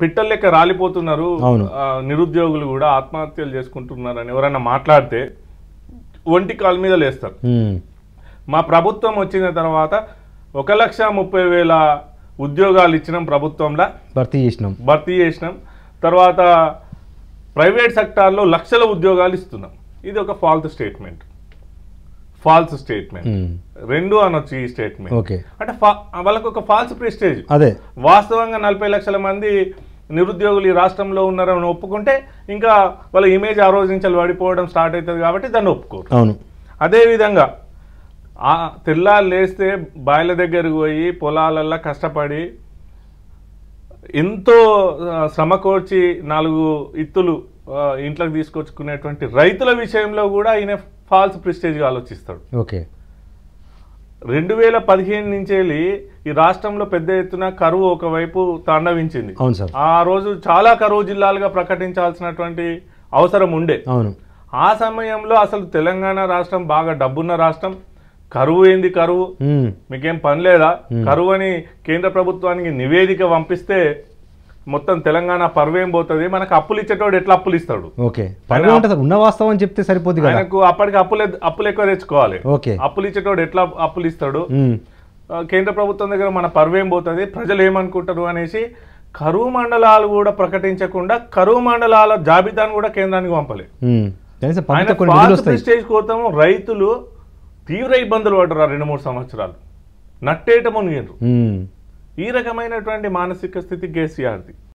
పిట్టలు లెక్క రాలిపోతున్నారు నిరుద్యోగులు కూడా ఆత్మహత్యలు చేసుకుంటున్నారు అని ఎవరైనా మాట్లాడితే ఒంటి కాల మీద లేస్తారు మా ప్రభుత్వం వచ్చిన తర్వాత ఒక లక్ష ముప్పై వేల ఉద్యోగాలు ఇచ్చినాం ప్రభుత్వంలో భర్తీ చేసినాం భర్తీ చేసినాం తర్వాత ప్రైవేట్ సెక్టార్లో లక్షల ఉద్యోగాలు ఇస్తున్నాం ఇది ఒక false statement false statement hmm. రెండు అనొచ్చు ఈ స్టేట్మెంట్ అంటే వాళ్ళకు ఒక ఫాల్స్ ప్రెస్టేజ్ అదే వాస్తవంగా నలభై లక్షల మంది నిరుద్యోగులు ఈ రాష్ట్రంలో ఉన్నారని ఒప్పుకుంటే ఇంకా వాళ్ళ ఇమేజ్ ఆ రోజు నుంచి పడిపోవడం స్టార్ట్ అవుతుంది కాబట్టి దాన్ని ఒప్పుకోరు అవును అదేవిధంగా ఆ తెల్లాలు లేస్తే బాయిల దగ్గరకు పోయి పొలాలల్లో కష్టపడి ఎంతో సమకూర్చి నాలుగు ఇత్తులు ఇంట్లోకి తీసుకొచ్చుకునేటువంటి రైతుల విషయంలో కూడా ఈయన ఫాల్స్ గా ఆలోచిస్తాడు ఓకే రెండు వేల పదిహేను నుంచి వెళ్ళి ఈ రాష్ట్రంలో పెద్ద ఎత్తున కరువు ఒకవైపు తాండవించింది ఆ రోజు చాలా కరువు జిల్లాలుగా ప్రకటించాల్సినటువంటి అవసరం ఉండే ఆ సమయంలో అసలు తెలంగాణ రాష్ట్రం బాగా డబ్బున్న రాష్ట్రం కరువు ఏంది కరువు మీకేం పని లేదా కరువు అని కేంద్ర ప్రభుత్వానికి నివేదిక పంపిస్తే మొత్తం తెలంగాణ పర్వేం పోతుంది మనకు అప్పులు ఇచ్చేటోడు ఎట్లా అప్పులు ఇస్తాడు ఉన్న వాస్తవం చెప్తే సరిపోతుంది మనకు అప్పటికి అప్పులు అప్పులు ఎక్కువ తెచ్చుకోవాలి అప్పులు ఇచ్చేటోడు ఎట్లా అప్పులు ఇస్తాడు కేంద్ర ప్రభుత్వం దగ్గర మన పర్వేం పోతుంది ప్రజలు ఏమనుకుంటారు అనేసి కరువు మండలాలు కూడా ప్రకటించకుండా కరువు మండలాల జాబితాను కూడా కేంద్రానికి పంపలేదు స్టేజ్ రైతులు తీవ్ర ఇబ్బందులు పడ్డారు రెండు మూడు సంవత్సరాలు నట్టేట మునిగారు ఈ రకమైనటువంటి మానసిక స్థితి కేసీఆర్ది